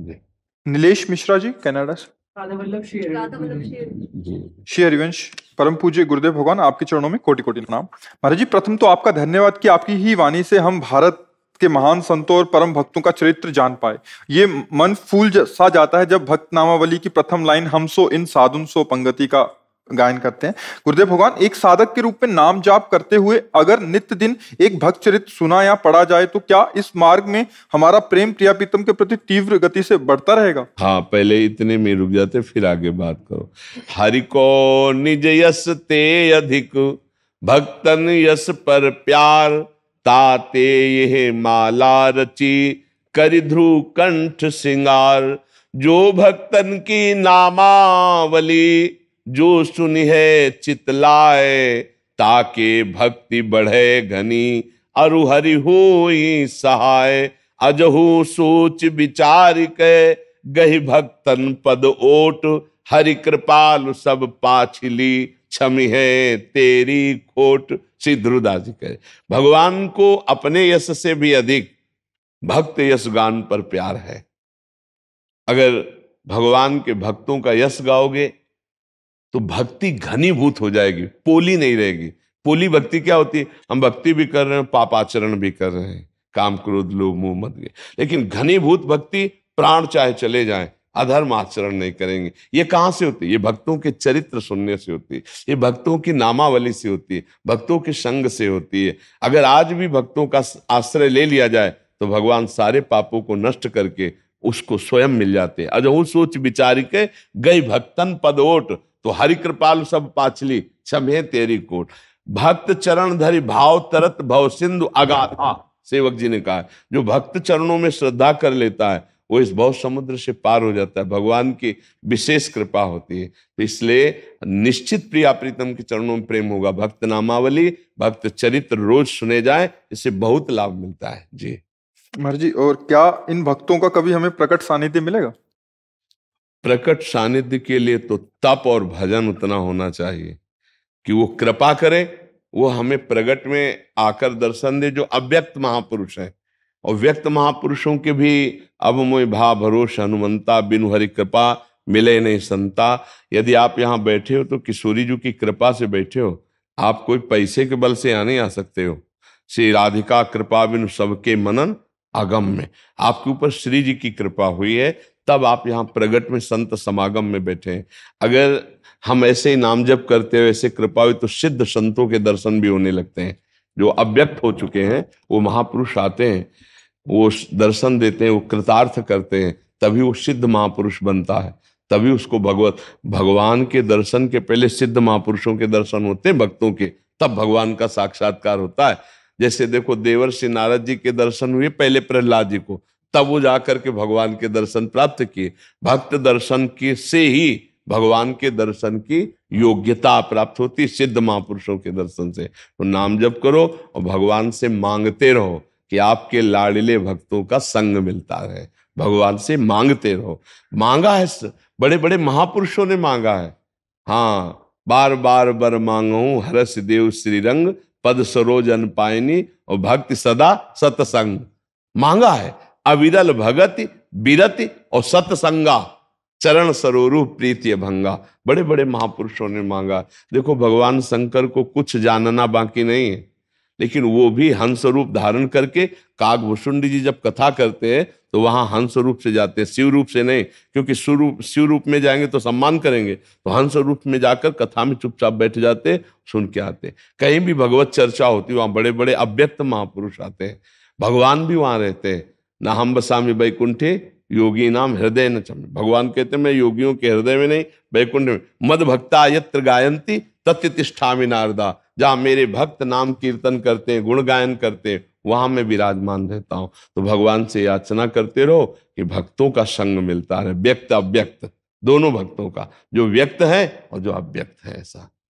जी मिश्रा जी Canada से श्री हरिवंश परम पूज्य गुरुदेव भगवान आपके चरणों में कोटि कोटि प्रणाम महाराज जी प्रथम तो आपका धन्यवाद कि आपकी ही वाणी से हम भारत के महान संतों और परम भक्तों का चरित्र जान पाए ये मन फूल सा जाता है जब भक्त नामावली की प्रथम लाइन हम सो इन साधुन सो पंगति का गायन करते हैं गुरुदेव भगवान एक साधक के रूप में नाम जाप करते हुए अगर नित्य दिन एक भक्त चरित्र सुना या पढ़ा जाए तो क्या इस मार्ग में हमारा प्रेम प्रिया प्रीतम के प्रति तीव्र गति से बढ़ता रहेगा हाँ पहले इतने में रुक जाते फिर आगे बात करो हरि को निज यश ते अधिक भक्तन यश पर प्यार ताते यह माला रची करिध्रु कंठ सिंगार जो भक्तन की नामावली जो सुन है चितलाए ताके भक्ति बढ़े घनी अरु हरि हो सहाय अजहु सोच विचार के गहि भक्तन पद ओट हरि कृपाल सब पाछली छमी है तेरी खोट श्री ध्रुदास जी कहे भगवान को अपने यश से भी अधिक भक्त यश गान पर प्यार है अगर भगवान के भक्तों का यश गाओगे तो भक्ति घनीभूत हो जाएगी पोली नहीं रहेगी पोली भक्ति क्या होती है हम भक्ति भी कर रहे हैं पाप आचरण भी कर रहे हैं काम क्रोध लो मुंह मत गए लेकिन घनीभूत भक्ति प्राण चाहे चले जाए अधर्म आचरण नहीं करेंगे ये कहाँ से होती है ये भक्तों के चरित्र सुनने से होती है ये भक्तों की नामावली से होती है भक्तों के संग से होती है अगर आज भी भक्तों का आश्रय ले लिया जाए तो भगवान सारे पापों को नष्ट करके उसको स्वयं मिल जाते हैं अजहू सोच विचार के गई भक्तन पदोट तो हरि कृपाल सब पाचली छमे तेरी कोट भक्त चरण धरि भाव तरत भव सिंधु अगाथा सेवक जी ने कहा जो भक्त चरणों में श्रद्धा कर लेता है वो इस भव समुद्र से पार हो जाता है भगवान की विशेष कृपा होती है तो इसलिए निश्चित प्रिया प्रीतम के चरणों में प्रेम होगा भक्त नामावली भक्त चरित्र रोज सुने जाए इससे बहुत लाभ मिलता है जी मर्जी और क्या इन भक्तों का कभी हमें प्रकट सानिध्य मिलेगा प्रकट सानिध्य के लिए तो तप और भजन उतना होना चाहिए कि वो कृपा करे वो हमें प्रगट में आकर दर्शन दे जो अव्यक्त महापुरुष है और व्यक्त महापुरुषों के भी अब मोय भा भरोस हनुमंता बिनु हरि कृपा मिले नहीं संता यदि आप यहाँ बैठे हो तो किशोरी जी की कृपा से बैठे हो आप कोई पैसे के बल से यहाँ नहीं आ सकते हो श्री राधिका कृपा बिनु सबके मनन आगम में आपके ऊपर श्री जी की कृपा हुई है तब आप यहाँ प्रगट में संत समागम में बैठे हैं अगर हम ऐसे ही नाम जप करते हुए ऐसे कृपा हुई तो सिद्ध संतों के दर्शन भी होने लगते हैं जो अव्यक्त हो चुके हैं वो महापुरुष आते हैं वो दर्शन देते हैं वो कृतार्थ करते हैं तभी वो सिद्ध महापुरुष बनता है तभी उसको भगवत भगवान के दर्शन के पहले सिद्ध महापुरुषों के दर्शन होते हैं भक्तों के तब भगवान का साक्षात्कार होता है जैसे देखो देवर से नारद जी के दर्शन हुए पहले प्रहलाद जी को तब वो जाकर के भगवान के दर्शन प्राप्त किए भक्त दर्शन के से ही भगवान के दर्शन की योग्यता प्राप्त होती सिद्ध महापुरुषों के दर्शन से तो नाम जप करो और भगवान से मांगते रहो कि आपके लाडले भक्तों का संग मिलता है भगवान से मांगते रहो मांगा है बड़े बड़े महापुरुषों ने मांगा है हाँ बार बार बर मांगो हरस देव श्री रंग पद सरोज पायनी और भक्ति सदा सतसंग मांगा है अविरल भगति बिरति और सतसंगा चरण सरोरु प्रीति भंगा बड़े बड़े महापुरुषों ने मांगा देखो भगवान शंकर को कुछ जानना बाकी नहीं है लेकिन वो भी हंस रूप धारण करके कागभूषुंडी जी जब कथा करते हैं तो वहाँ हंस रूप से जाते हैं शिव रूप से नहीं क्योंकि स्वरूप शिव रूप में जाएंगे तो सम्मान करेंगे तो हंस रूप में जाकर कथा में चुपचाप बैठ जाते सुन के आते कहीं भी भगवत चर्चा होती वहाँ बड़े बड़े अव्यक्त महापुरुष आते हैं भगवान भी वहाँ रहते हैं ना हम बसामी बैकुंठे योगी नाम हृदय न चमे भगवान कहते मैं योगियों के हृदय में नहीं बैकुंठ में मद भक्ता यत्र गायंती तत्तिष्ठा मिनारदा जहाँ मेरे भक्त नाम कीर्तन करते हैं गुण गायन करते हैं वहां मैं विराजमान रहता हूँ तो भगवान से याचना करते रहो कि भक्तों का संग मिलता रहे व्यक्त अव्यक्त दोनों भक्तों का जो व्यक्त है और जो अव्यक्त है ऐसा